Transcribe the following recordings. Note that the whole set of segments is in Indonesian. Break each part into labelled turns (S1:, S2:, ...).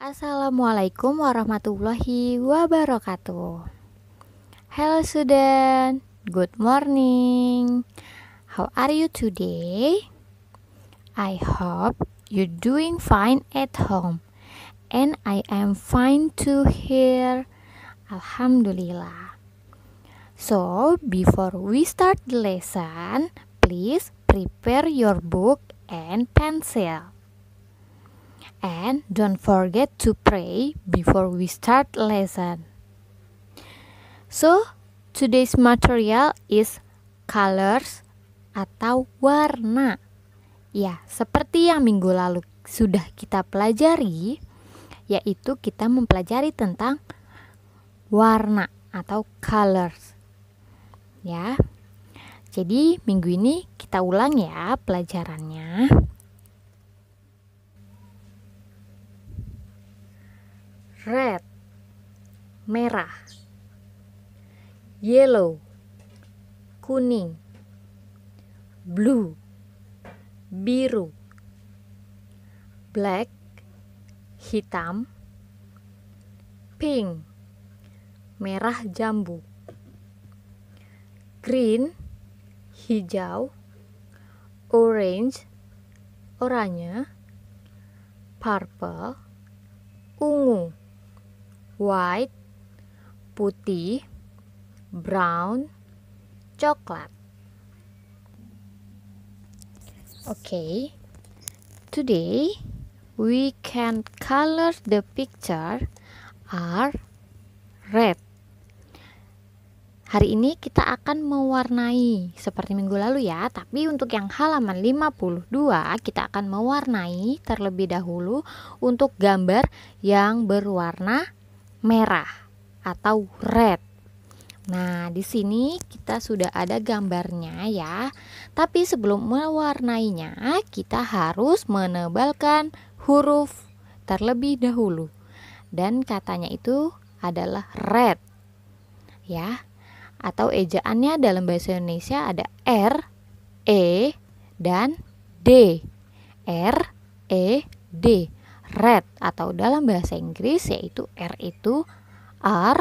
S1: Assalamualaikum warahmatullahi wabarakatuh. Hello student, good morning. How are you today? I hope you're doing fine at home. And I am fine to hear. Alhamdulillah. So, before we start the lesson, please prepare your book and pencil. And don't forget to pray before we start lesson. So, today's material is colors atau warna. Ya, seperti yang minggu lalu sudah kita pelajari, yaitu kita mempelajari tentang warna atau colors. Ya. Jadi, minggu ini kita ulang ya pelajarannya. red merah yellow kuning blue biru black hitam pink merah jambu green hijau orange oranye purple ungu white, putih, brown, coklat. Okay, today we can color the picture are red. Hari ini kita akan mewarnai seperti minggu lalu ya, tapi untuk yang halaman 52 kita akan mewarnai terlebih dahulu untuk gambar yang berwarna merah atau red. Nah, di sini kita sudah ada gambarnya ya. Tapi sebelum mewarnainya, kita harus menebalkan huruf terlebih dahulu. Dan katanya itu adalah red. Ya. Atau ejaannya dalam bahasa Indonesia ada R, E, dan D. R, E, D red atau dalam bahasa Inggris yaitu R itu R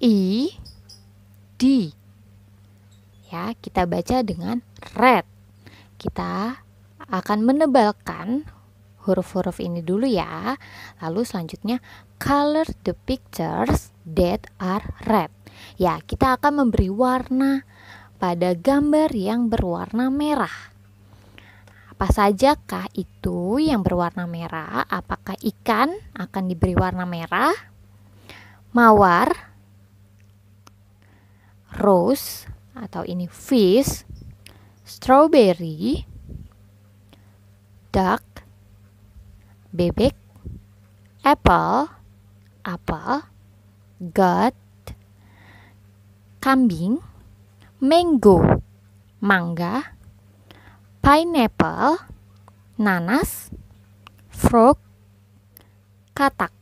S1: I D ya kita baca dengan red kita akan menebalkan huruf-huruf ini dulu ya lalu selanjutnya color the pictures that are red ya kita akan memberi warna pada gambar yang berwarna merah apa sajakah itu yang berwarna merah? Apakah ikan akan diberi warna merah? Mawar, rose atau ini fish, strawberry, duck, bebek, apple, apel, god, kambing, mango, mangga, pineapple, nanas, frog, katak.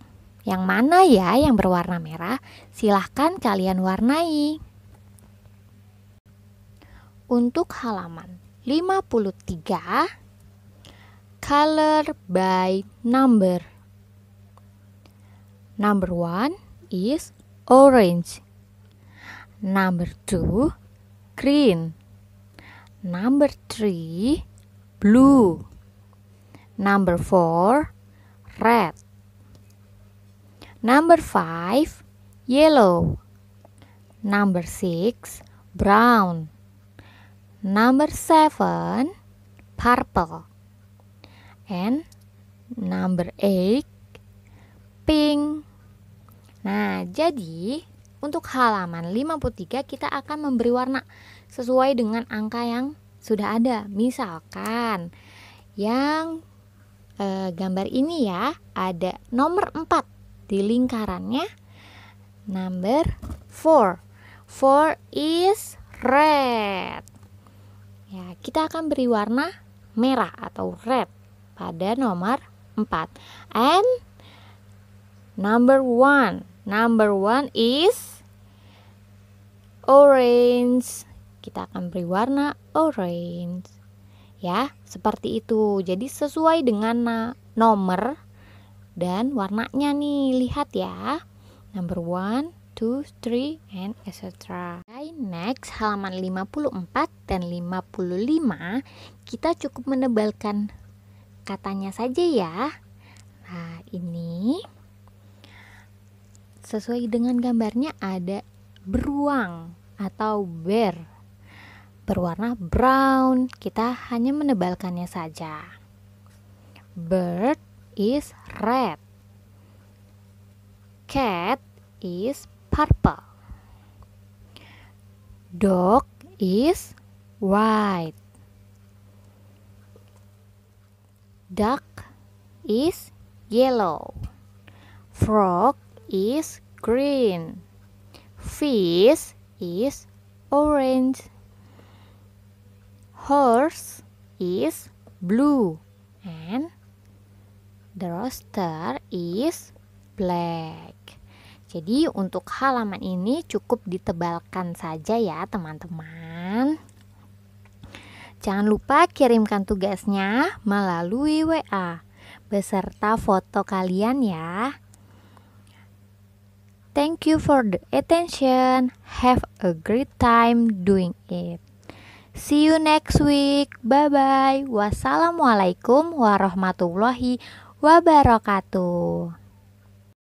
S1: Yang mana ya yang berwarna merah? Silahkan kalian warnai. Untuk halaman 53 color by number. Number one is orange. Number two, green. Number three, blue. Number four, red. Number five, yellow. Number six, brown. Number seven, purple. And number eight, pink. Nah, jadi untuk halaman 53 kita akan memberi warna sesuai dengan angka yang sudah ada. Misalkan yang e, gambar ini ya, ada nomor 4 di lingkarannya number 4. 4 is red. Ya, kita akan beri warna merah atau red pada nomor 4. And number 1 Number one is orange. Kita akan beri warna orange. Ya, seperti itu. Jadi sesuai dengan nomor dan warnanya nih. Lihat ya. Number one, two, three, and etc. Next, halaman 54 dan 55, kita cukup menebalkan katanya saja ya. Nah, ini Sesuai dengan gambarnya ada beruang atau bear berwarna brown. Kita hanya menebalkannya saja. Bird is red. Cat is purple. Dog is white. Duck is yellow. Frog is green. Fish is orange. Horse is blue. And the rooster is black. Jadi untuk halaman ini cukup ditebalkan saja ya teman-teman. Jangan lupa kirimkan tugasnya melalui WA beserta foto kalian ya. Thank you for the attention. Have a great time doing it. See you next week. Bye bye. Wassalamualaikum warahmatullahi wabarakatuh.